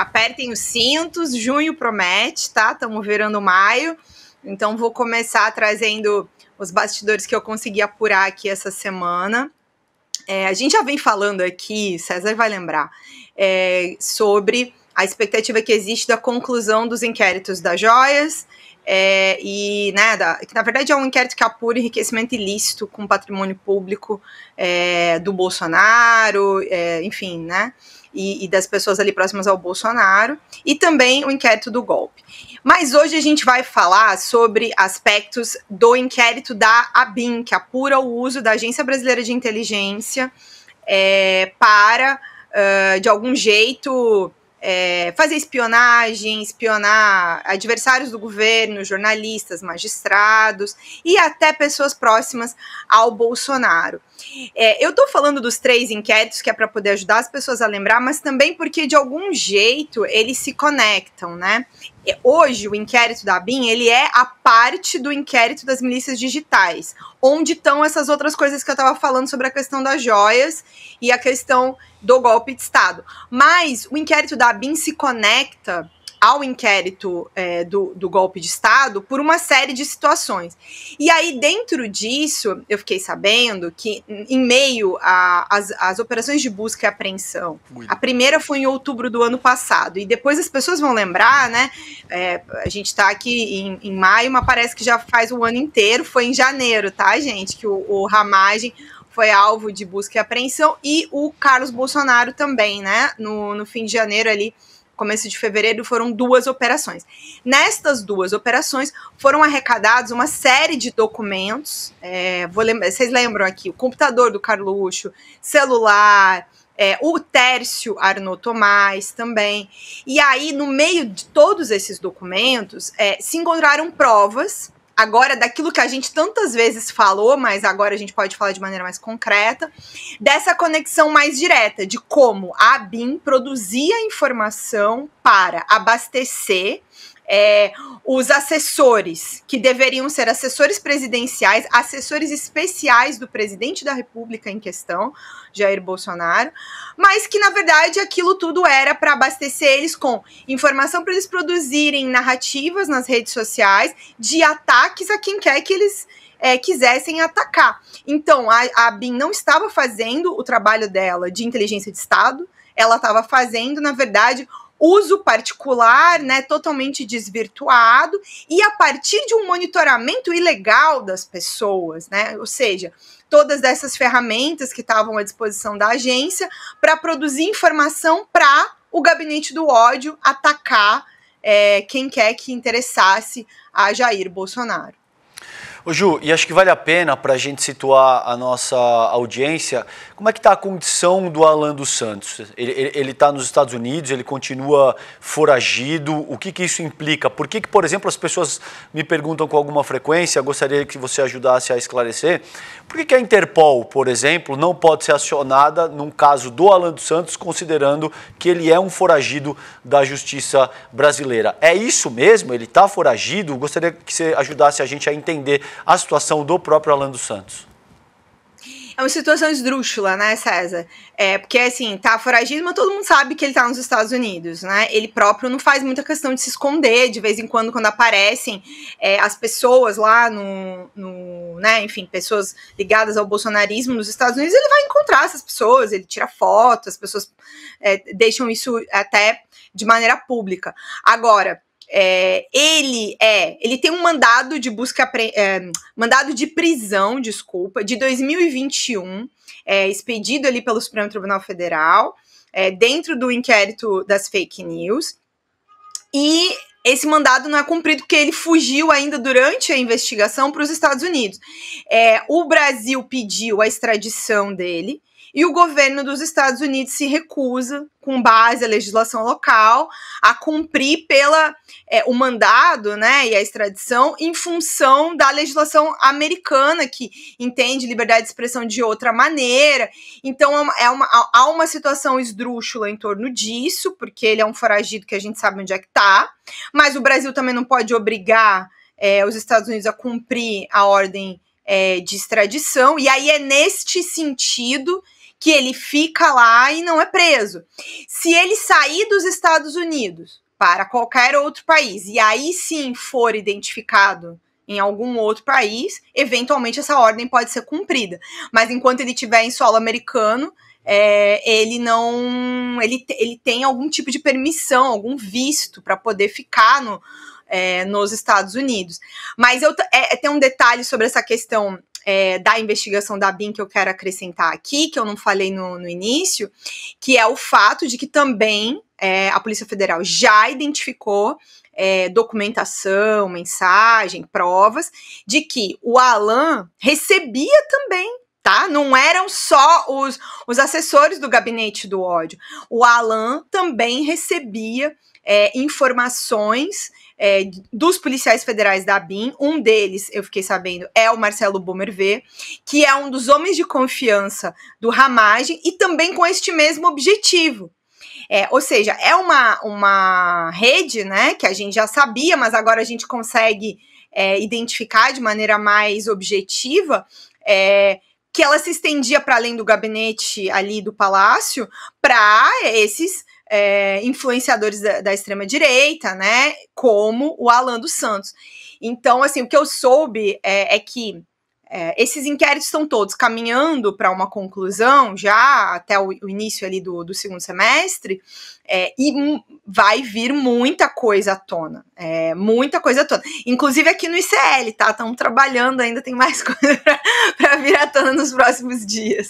apertem os cintos, junho promete, tá? Estamos virando maio. Então vou começar trazendo os bastidores que eu consegui apurar aqui essa semana. É, a gente já vem falando aqui, César vai lembrar, é, sobre a expectativa que existe da conclusão dos inquéritos das joias é, e, né, da, que na verdade é um inquérito que apura enriquecimento ilícito com patrimônio público é, do Bolsonaro, é, enfim, né? E, e, das pessoas ali próximas ao Bolsonaro, e também o inquérito do golpe. Mas hoje a gente vai falar sobre aspectos do inquérito da ABIN, que apura o uso da Agência Brasileira de Inteligência é, para, uh, de algum jeito, é, fazer espionagem, espionar adversários do governo, jornalistas, magistrados e até pessoas próximas ao Bolsonaro. É, eu estou falando dos três inquéritos que é para poder ajudar as pessoas a lembrar, mas também porque de algum jeito eles se conectam, né? É, hoje o inquérito da BIM, ele é a parte do inquérito das milícias digitais, onde estão essas outras coisas que eu estava falando sobre a questão das joias e a questão do golpe de Estado. Mas o inquérito da BIM se conecta ao inquérito é, do, do golpe de Estado por uma série de situações. E aí, dentro disso, eu fiquei sabendo que, em meio às operações de busca e apreensão, a primeira foi em outubro do ano passado, e depois as pessoas vão lembrar, né? É, a gente está aqui em, em, maio, mas parece que já faz o ano inteiro, foi em janeiro, tá, gente? Que o, o Ramagem foi alvo de busca e apreensão, e o Carlos Bolsonaro também, né? No, no fim de janeiro ali começo de fevereiro, foram duas operações. Nestas duas operações foram arrecadados uma série de documentos. É, lembra, vocês lembram aqui? O computador do Carluxo, celular. É, o Tércio Arnaud Tomás também. E aí, no meio de todos esses documentos, é, se encontraram provas agora daquilo que a gente tantas vezes falou, mas agora a gente pode falar de maneira mais concreta, dessa conexão mais direta de como a BIM produzia informação para abastecer é, os assessores, que deveriam ser assessores presidenciais, assessores especiais do presidente da República em questão, Jair Bolsonaro, mas que na verdade aquilo tudo era para abastecer eles com informação para eles produzirem narrativas nas redes sociais de ataques a quem quer que eles é, quisessem atacar. Então, a, a BIM não estava fazendo o trabalho dela de inteligência de Estado, ela estava fazendo, na verdade, uso particular, né, totalmente desvirtuado e a partir de um monitoramento ilegal das pessoas, né? Ou seja, todas essas ferramentas que estavam à disposição da agência para produzir informação para o gabinete do ódio atacar é, quem quer que interessasse a Jair Bolsonaro. Ô Ju, e acho que vale a pena para a gente situar a nossa audiência, como é que está a condição do Alan dos Santos? Ele está nos Estados Unidos, ele continua foragido, o que, que isso implica? Por que, que, por exemplo, as pessoas me perguntam com alguma frequência, gostaria que você ajudasse a esclarecer, por que, que a Interpol, por exemplo, não pode ser acionada num caso do Alan dos Santos, considerando que ele é um foragido da justiça brasileira? É isso mesmo? Ele está foragido? Gostaria que você ajudasse a gente a entender a situação do próprio Alan dos Santos? É uma situação esdrúxula, né, César? É, porque, assim, tá foragido, mas todo mundo sabe que ele tá nos Estados Unidos, né? Ele próprio não faz muita questão de se esconder, de vez em quando, quando aparecem é, as pessoas lá no, no, né, enfim, pessoas ligadas ao bolsonarismo nos Estados Unidos, ele vai encontrar essas pessoas, ele tira fotos, as pessoas é, deixam isso até de maneira pública. Agora, é, ele é, ele tem um mandado de busca, pre, é, mandado de prisão, desculpa, de 2021, é, expedido ali pelo Supremo Tribunal Federal, é, dentro do inquérito das fake news. E esse mandado não é cumprido porque ele fugiu ainda durante a investigação para os Estados Unidos. É, o Brasil pediu a extradição dele e o governo dos Estados Unidos se recusa, com base à legislação local, a cumprir pela é, o mandado né, e a extradição em função da legislação americana, que entende liberdade de expressão de outra maneira. Então, é uma, é há uma situação esdrúxula em torno disso, porque ele é um foragido que a gente sabe onde é que está. Mas o Brasil também não pode obrigar é, os Estados Unidos a cumprir a ordem é, de extradição, e aí é neste sentido que ele fica lá e não é preso. Se ele sair dos Estados Unidos para qualquer outro país, e aí sim for identificado em algum outro país, eventualmente essa ordem pode ser cumprida. Mas enquanto ele estiver em solo americano, é, ele não. Ele, ele tem algum tipo de permissão, algum visto para poder ficar no, é, nos Estados Unidos. Mas eu é, é, tem um detalhe sobre essa questão é, da investigação da BIM que eu quero acrescentar aqui, que eu não falei no, no início, que é o fato de que também é, a Polícia Federal já identificou é, documentação, mensagem, provas de que o Alan recebia também. Tá? Não eram só os, os assessores do gabinete do ódio. O Alan também recebia é, informações é, dos policiais federais da Bim, Um deles, eu fiquei sabendo, é o Marcelo Bomervê, que é um dos homens de confiança do Ramagem e também com este mesmo objetivo. É, ou seja, é uma, uma rede né, que a gente já sabia, mas agora a gente consegue é, identificar de maneira mais objetiva é, que ela se estendia para além do gabinete ali do palácio para esses é, influenciadores da, da extrema-direita, né? Como o Alan dos Santos. Então, assim, o que eu soube é, é que é, esses inquéritos estão todos caminhando para uma conclusão já até o, o início ali do, do segundo semestre é, e vai vir muita coisa à tona, é, muita coisa à tona. Inclusive aqui no ICL, tá? Estão trabalhando ainda, tem mais coisa para vir à tona nos próximos dias.